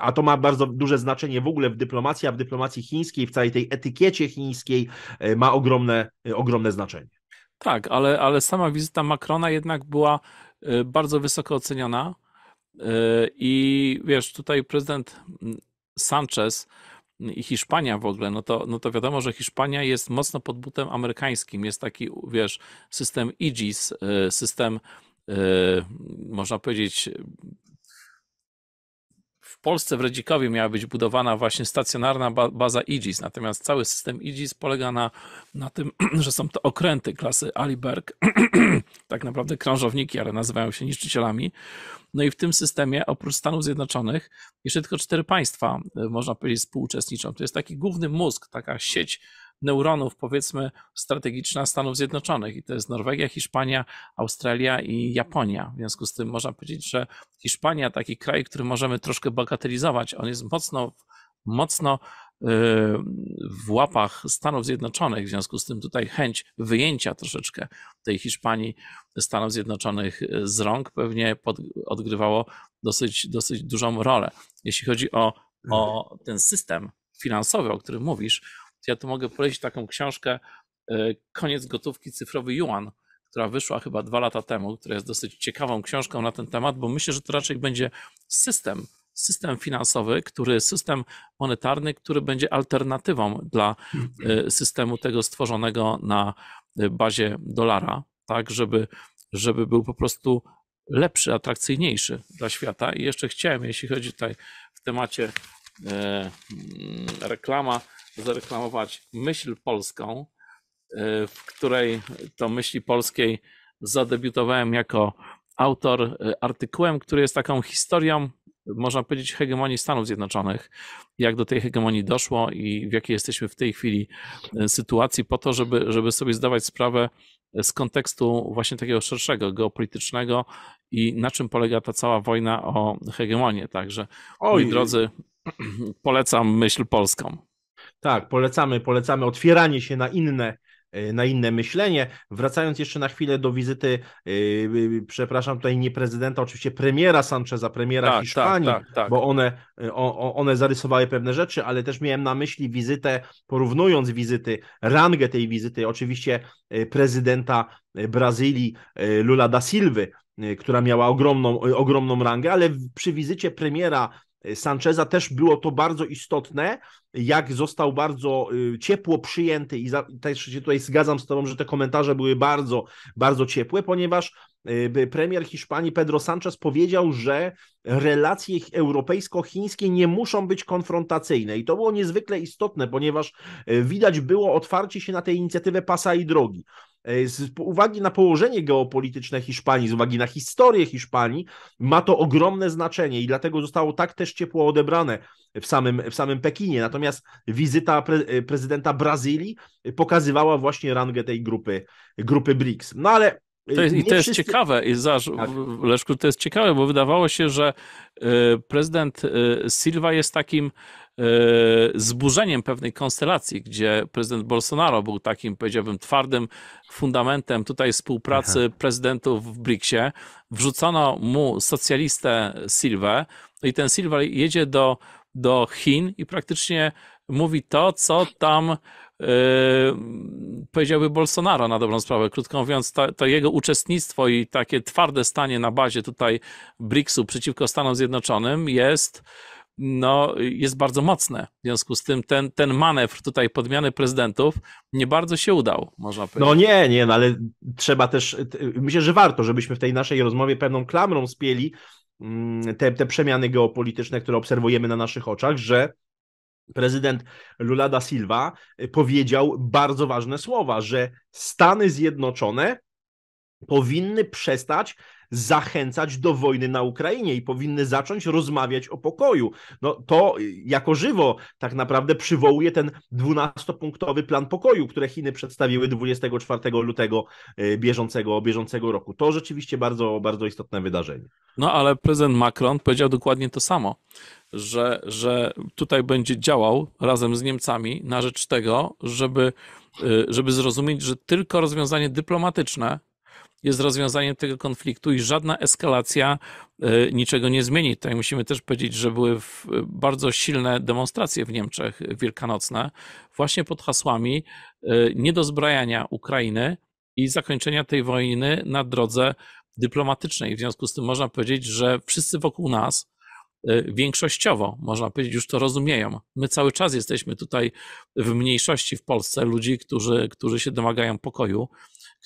a to ma bardzo duże znaczenie w ogóle w dyplomacji, a w dyplomacji chińskiej, w całej tej etykiecie chińskiej e, ma ogromne, e, ogromne znaczenie. Tak, ale, ale sama wizyta Macrona jednak była e, bardzo wysoko oceniana I wiesz, tutaj prezydent mm, Sanchez i Hiszpania w ogóle, no to, no to wiadomo, że Hiszpania jest mocno pod butem amerykańskim. Jest taki, wiesz, system IGIS, system Y, można powiedzieć, w Polsce w Redzikowie miała być budowana właśnie stacjonarna baza IGIS, natomiast cały system IGIS polega na, na tym, że są to okręty klasy Aliberg, tak naprawdę krążowniki, ale nazywają się niszczycielami. No i w tym systemie, oprócz Stanów Zjednoczonych, jeszcze tylko cztery państwa, y, można powiedzieć, współuczestniczą. To jest taki główny mózg, taka sieć neuronów, powiedzmy, strategiczna Stanów Zjednoczonych i to jest Norwegia, Hiszpania, Australia i Japonia. W związku z tym można powiedzieć, że Hiszpania, taki kraj, który możemy troszkę bagatelizować, on jest mocno, mocno y, w łapach Stanów Zjednoczonych, w związku z tym tutaj chęć wyjęcia troszeczkę tej Hiszpanii Stanów Zjednoczonych y, z rąk pewnie pod, odgrywało dosyć, dosyć dużą rolę. Jeśli chodzi o, o ten system finansowy, o którym mówisz, to ja tu mogę polecić taką książkę e, Koniec gotówki cyfrowy Yuan, która wyszła chyba dwa lata temu, która jest dosyć ciekawą książką na ten temat, bo myślę, że to raczej będzie system, system finansowy, który system monetarny, który będzie alternatywą dla e, mhm. systemu tego stworzonego na e, bazie dolara, tak, żeby, żeby był po prostu lepszy, atrakcyjniejszy dla świata. I jeszcze chciałem, jeśli chodzi tutaj w temacie E, reklama, zareklamować myśl polską, e, w której to myśli polskiej zadebiutowałem jako autor e, artykułem, który jest taką historią, można powiedzieć, hegemonii Stanów Zjednoczonych, jak do tej hegemonii doszło i w jakiej jesteśmy w tej chwili sytuacji, po to, żeby, żeby sobie zdawać sprawę z kontekstu właśnie takiego szerszego, geopolitycznego i na czym polega ta cała wojna o hegemonię. Także, Oj. moi drodzy, Polecam myśl polską. Tak, polecamy, polecamy otwieranie się na inne e, na inne myślenie. Wracając jeszcze na chwilę do wizyty, yy, przepraszam, tutaj nie prezydenta, oczywiście premiera Sancheza, premiera tak, Hiszpanii, tak, tak, tak. bo one, o, one zarysowały pewne rzeczy, ale też miałem na myśli wizytę, porównując wizyty, rangę tej wizyty, oczywiście prezydenta Brazylii Lula da Silva, która miała ogromną, ogromną rangę, ale przy wizycie premiera Sancheza też było to bardzo istotne, jak został bardzo y, ciepło przyjęty i też się tutaj zgadzam z Tobą, że te komentarze były bardzo, bardzo ciepłe, ponieważ y, premier Hiszpanii Pedro Sanchez powiedział, że relacje europejsko-chińskie nie muszą być konfrontacyjne i to było niezwykle istotne, ponieważ y, widać było otwarcie się na tę inicjatywę pasa i drogi. E, z uwagi na położenie geopolityczne Hiszpanii, z uwagi na historię Hiszpanii, ma to ogromne znaczenie i dlatego zostało tak też ciepło odebrane w samym, w samym Pekinie. Natomiast wizyta pre, e, prezydenta Brazylii e, pokazywała właśnie rangę tej grupy, grupy BRICS. No ale to jest, I to wszyscy... jest ciekawe, i zaż, tak. Leszku, to jest ciekawe, bo wydawało się, że prezydent Silva jest takim E, zburzeniem pewnej konstelacji, gdzie prezydent Bolsonaro był takim, powiedziałbym, twardym fundamentem tutaj współpracy Aha. prezydentów w BRICS-ie. Wrzucono mu socjalistę Silwę no i ten Silva jedzie do, do Chin i praktycznie mówi to, co tam yy, powiedziałby Bolsonaro na dobrą sprawę. Krótko mówiąc, to, to, jego uczestnictwo i takie twarde stanie na bazie tutaj BRICS-u przeciwko Stanom Zjednoczonym jest no, jest bardzo mocne. W związku z tym ten, ten manewr tutaj podmiany prezydentów nie bardzo się udał, można powiedzieć. No nie, nie, no ale trzeba też, myślę, że warto, żebyśmy w tej naszej rozmowie pewną klamrą spieli mm, te, te przemiany geopolityczne, które obserwujemy na naszych oczach, że prezydent Lula da Silva powiedział bardzo ważne słowa, że Stany Zjednoczone powinny przestać zachęcać do wojny na Ukrainie i powinny zacząć rozmawiać o pokoju. No to y, jako żywo tak naprawdę przywołuje ten 12-punktowy plan pokoju, które Chiny przedstawiły 24 lutego y, bieżącego, bieżącego roku. To rzeczywiście bardzo, bardzo istotne wydarzenie. No ale prezydent Macron powiedział dokładnie to samo, że, że tutaj będzie działał razem z Niemcami na rzecz tego, żeby, y, żeby zrozumieć, że tylko rozwiązanie dyplomatyczne jest rozwiązaniem tego konfliktu i żadna eskalacja e, niczego nie zmieni. Tutaj musimy też powiedzieć, że były bardzo silne demonstracje w Niemczech wielkanocne, właśnie pod hasłami e, niedozbrajania Ukrainy i zakończenia tej wojny na drodze dyplomatycznej. W związku z tym można powiedzieć, że wszyscy wokół nas, e, większościowo, można powiedzieć, już to rozumieją. My cały czas jesteśmy tutaj w mniejszości w Polsce ludzi, którzy, którzy się domagają pokoju,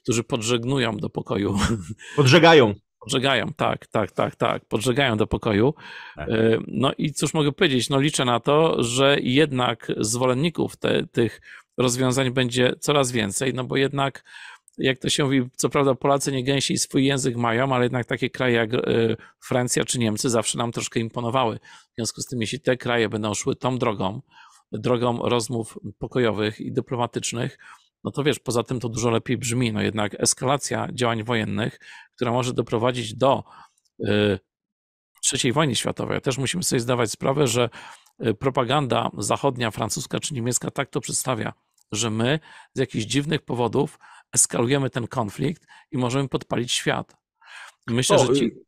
którzy podżegnują do pokoju. Podżegają. Podżegają, tak, tak, tak, tak. Podżegają do pokoju. Tak. E, no i cóż mogę powiedzieć? No liczę na to, że jednak zwolenników te, tych rozwiązań będzie coraz więcej, no bo jednak, jak to się mówi, co prawda Polacy nie gęsiej swój język mają, ale jednak takie kraje jak e, Francja czy Niemcy zawsze nam troszkę imponowały. W związku z tym, jeśli te kraje będą szły tą drogą, drogą rozmów pokojowych i dyplomatycznych, no to wiesz, poza tym to dużo lepiej brzmi. No jednak eskalacja działań wojennych, która może doprowadzić do y, III wojny światowej. Też musimy sobie zdawać sprawę, że y, propaganda zachodnia, francuska czy niemiecka tak to przedstawia, że my z jakichś dziwnych powodów eskalujemy ten konflikt i możemy podpalić świat. Myślę, o, że ci... Y,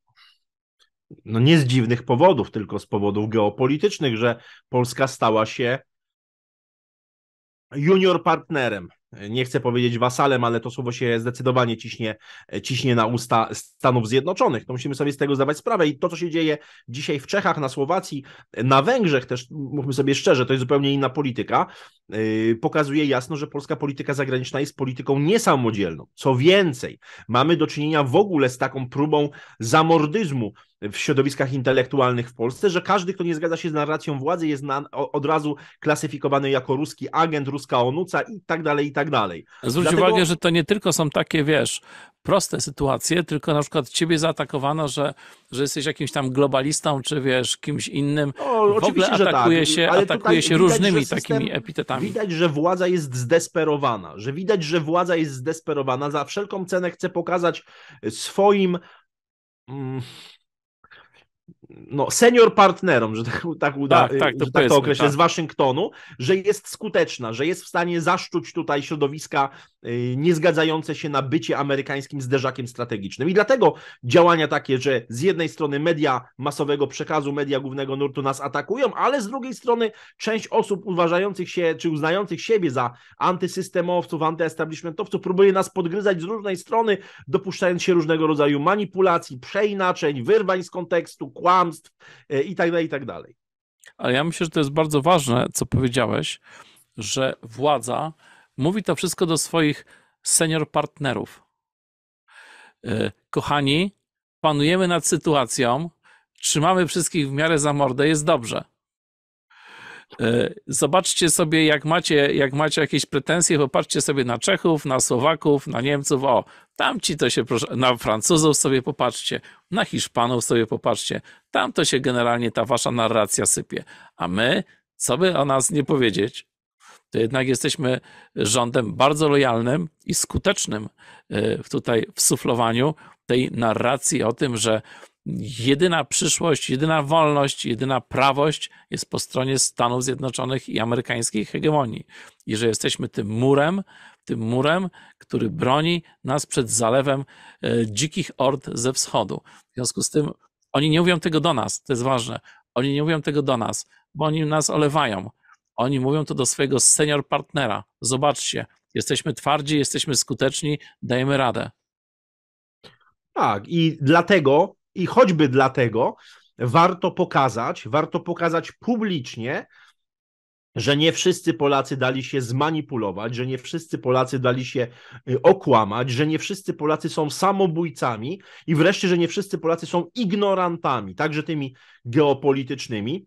no nie z dziwnych powodów, tylko z powodów geopolitycznych, że Polska stała się junior partnerem nie chcę powiedzieć wasalem, ale to słowo się zdecydowanie ciśnie, ciśnie na usta Stanów Zjednoczonych. To musimy sobie z tego zdawać sprawę i to, co się dzieje dzisiaj w Czechach, na Słowacji, na Węgrzech też, mówmy sobie szczerze, to jest zupełnie inna polityka, yy, pokazuje jasno, że polska polityka zagraniczna jest polityką niesamodzielną. Co więcej, mamy do czynienia w ogóle z taką próbą zamordyzmu w środowiskach intelektualnych w Polsce, że każdy, kto nie zgadza się z narracją władzy, jest na, od razu klasyfikowany jako ruski agent, ruska onuca i tak dalej, i tak tak dalej. Zwróć Dlatego... uwagę, że to nie tylko są takie, wiesz, proste sytuacje, tylko na przykład ciebie zaatakowano, że, że jesteś jakimś tam globalistą, czy wiesz, kimś innym. No, w ogóle tak. atakuje tak, się, atakuje się widać, różnymi system, takimi epitetami. Widać, że władza jest zdesperowana, że widać, że władza jest zdesperowana, za wszelką cenę chce pokazać swoim... Mm no, senior partnerom, że tak, tak, uda, tak, tak, to, że tak to określę, tak. z Waszyngtonu, że jest skuteczna, że jest w stanie zaszczuć tutaj środowiska y, niezgadzające się na bycie amerykańskim zderzakiem strategicznym. I dlatego działania takie, że z jednej strony media masowego przekazu, media głównego nurtu nas atakują, ale z drugiej strony część osób uważających się czy uznających siebie za antysystemowców, antyestablishmentowców próbuje nas podgryzać z różnej strony, dopuszczając się różnego rodzaju manipulacji, przeinaczeń, wyrwań z kontekstu, kłamstw, kłamstw e, i tak dalej, i tak dalej. Ale ja myślę, że to jest bardzo ważne, co powiedziałeś, że władza mówi to wszystko do swoich senior partnerów. E, kochani, panujemy nad sytuacją, trzymamy wszystkich w miarę za mordę, jest dobrze. E, zobaczcie sobie, jak macie, jak macie jakieś pretensje, popatrzcie sobie na Czechów, na Słowaków, na Niemców, o, tamci to się, proszę, na Francuzów sobie popatrzcie, na Hiszpanów sobie popatrzcie, tam to się generalnie ta wasza narracja sypie. A my, co by o nas nie powiedzieć, to jednak jesteśmy rządem bardzo lojalnym i skutecznym e, tutaj w suflowaniu tej narracji o tym, że jedyna przyszłość, jedyna wolność, jedyna prawość jest po stronie Stanów Zjednoczonych i amerykańskiej hegemonii. I że jesteśmy tym murem, tym murem, który broni nas przed zalewem e, dzikich ord ze wschodu. W związku z tym oni nie mówią tego do nas, to jest ważne. Oni nie mówią tego do nas, bo oni nas olewają. Oni mówią to do swojego senior partnera. Zobaczcie, jesteśmy twardzi, jesteśmy skuteczni, dajemy radę. Tak, i dlatego i choćby dlatego warto pokazać, warto pokazać publicznie, że nie wszyscy Polacy dali się zmanipulować, że nie wszyscy Polacy dali się y, okłamać, że nie wszyscy Polacy są samobójcami i wreszcie, że nie wszyscy Polacy są ignorantami, także tymi geopolitycznymi.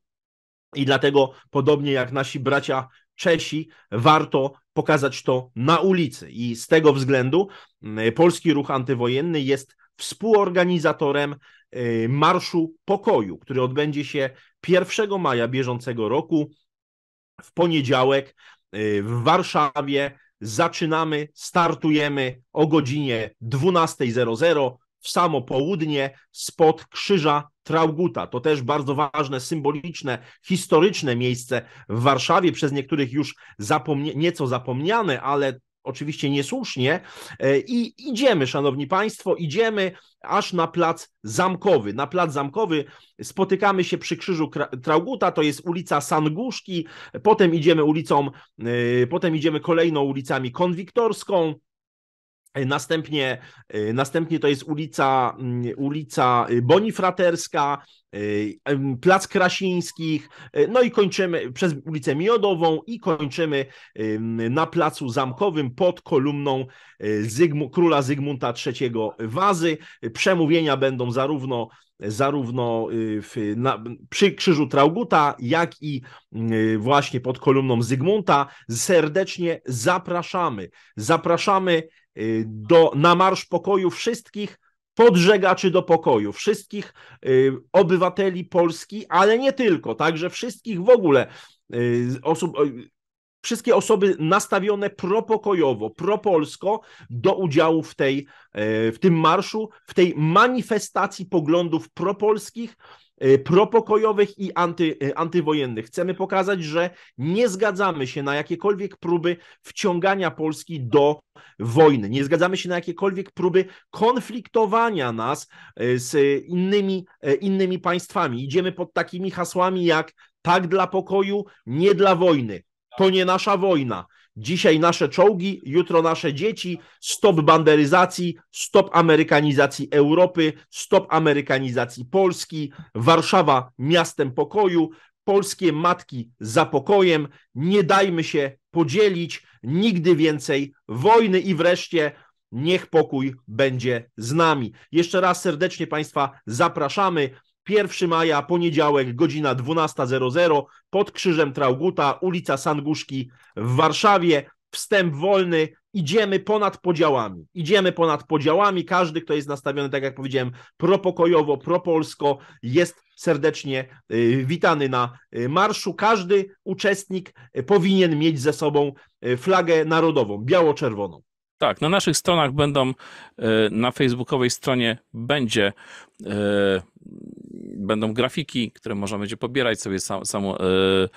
I dlatego, podobnie jak nasi bracia Czesi, warto pokazać to na ulicy. I z tego względu y, polski ruch antywojenny jest współorganizatorem Y, Marszu Pokoju, który odbędzie się 1 maja bieżącego roku w poniedziałek y, w Warszawie. Zaczynamy, startujemy o godzinie 12.00 w samo południe spod Krzyża Trauguta. To też bardzo ważne, symboliczne, historyczne miejsce w Warszawie, przez niektórych już zapomnie, nieco zapomniane, ale oczywiście niesłusznie. E, I idziemy, szanowni państwo, idziemy aż na plac zamkowy. Na plac zamkowy spotykamy się przy krzyżu Trauguta, to jest ulica Sanguszki, potem idziemy ulicą, e, potem idziemy kolejną ulicami Konwiktorską, Następnie, y, następnie to jest ulica, mm, ulica y, Bonifraterska, y, Plac Krasińskich, no i kończymy przez ulicę Miodową i kończymy na Placu Zamkowym pod kolumną Zygmu, króla Zygmunta III Wazy. Przemówienia będą zarówno zarówno w, na, przy Krzyżu Trauguta, jak i właśnie pod kolumną Zygmunta. Serdecznie zapraszamy. Zapraszamy Y, do, na Marsz Pokoju wszystkich podżegaczy do pokoju, wszystkich y, obywateli Polski, ale nie tylko, także wszystkich w ogóle y, osób, wszystkie osoby nastawione propokojowo, propolsko do udziału w, tej, w tym marszu, w tej manifestacji poglądów propolskich, E, propokojowych i anty, e, antywojennych. Chcemy pokazać, że nie zgadzamy się na jakiekolwiek próby wciągania Polski do wojny. Nie zgadzamy się na jakiekolwiek próby konfliktowania nas e, z innymi, innymi państwami. Idziemy pod takimi hasłami jak tak dla pokoju, nie dla wojny. To nie nasza wojna. Dzisiaj nasze czołgi, jutro nasze dzieci. Stop banderyzacji, stop amerykanizacji Europy, stop amerykanizacji Polski. Warszawa miastem pokoju, polskie matki za pokojem. Nie dajmy się podzielić, nigdy więcej wojny i wreszcie niech pokój będzie z nami. Jeszcze raz serdecznie Państwa zapraszamy. 1 maja, poniedziałek, godzina 12.00 pod Krzyżem Trauguta, ulica Sanguszki w Warszawie. Wstęp wolny, idziemy ponad podziałami. Idziemy ponad podziałami. Każdy, kto jest nastawiony, tak jak powiedziałem, propokojowo, propolsko, jest serdecznie y, witany na y, marszu. Każdy uczestnik y, powinien mieć ze sobą flagę narodową, biało-czerwoną. Tak, na naszych stronach będą, na facebookowej stronie będzie będą grafiki, które można będzie pobierać sobie sam, sam yy, e,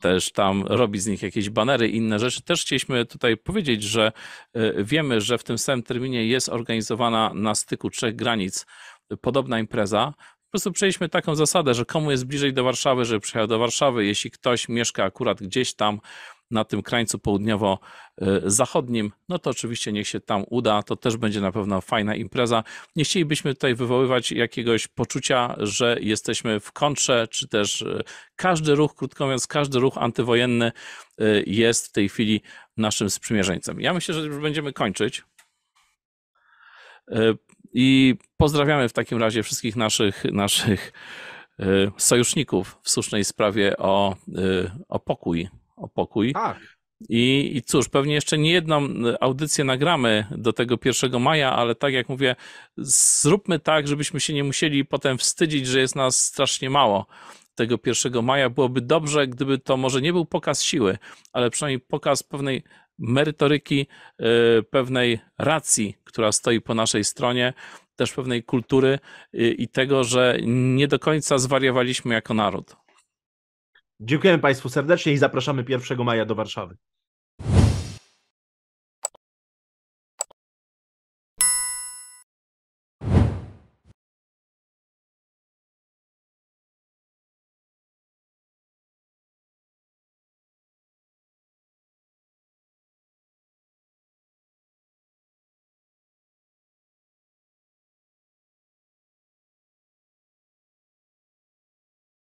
też tam robić z nich jakieś banery i inne rzeczy. Też chcieliśmy tutaj powiedzieć, że e, wiemy, że w tym samym terminie jest organizowana na styku trzech granic podobna impreza. Po prostu przyjęliśmy taką zasadę, że komu jest bliżej do Warszawy, żeby przyjechał do Warszawy. Jeśli ktoś mieszka akurat gdzieś tam na tym krańcu południowo-zachodnim, no to oczywiście niech się tam uda, to też będzie na pewno fajna impreza. Nie chcielibyśmy tutaj wywoływać jakiegoś poczucia, że jesteśmy w kontrze, czy też e, każdy ruch, krótko mówiąc, każdy ruch antywojenny e, jest w tej chwili naszym sprzymierzeńcem. Ja myślę, że już będziemy kończyć. E, I pozdrawiamy w takim razie wszystkich naszych, naszych sojuszników w słusznej sprawie o, o pokój o pokój. Tak. I, I cóż, pewnie jeszcze nie jedną y, audycję nagramy do tego 1 maja, ale tak jak mówię, zróbmy tak, żebyśmy się nie musieli potem wstydzić, że jest nas strasznie mało tego 1 maja. Byłoby dobrze, gdyby to może nie był pokaz siły, ale przynajmniej pokaz pewnej merytoryki, y, pewnej racji, która stoi po naszej stronie, też pewnej kultury y, i tego, że nie do końca zwariowaliśmy jako naród. Dziękujemy Państwu serdecznie i zapraszamy 1 maja do Warszawy.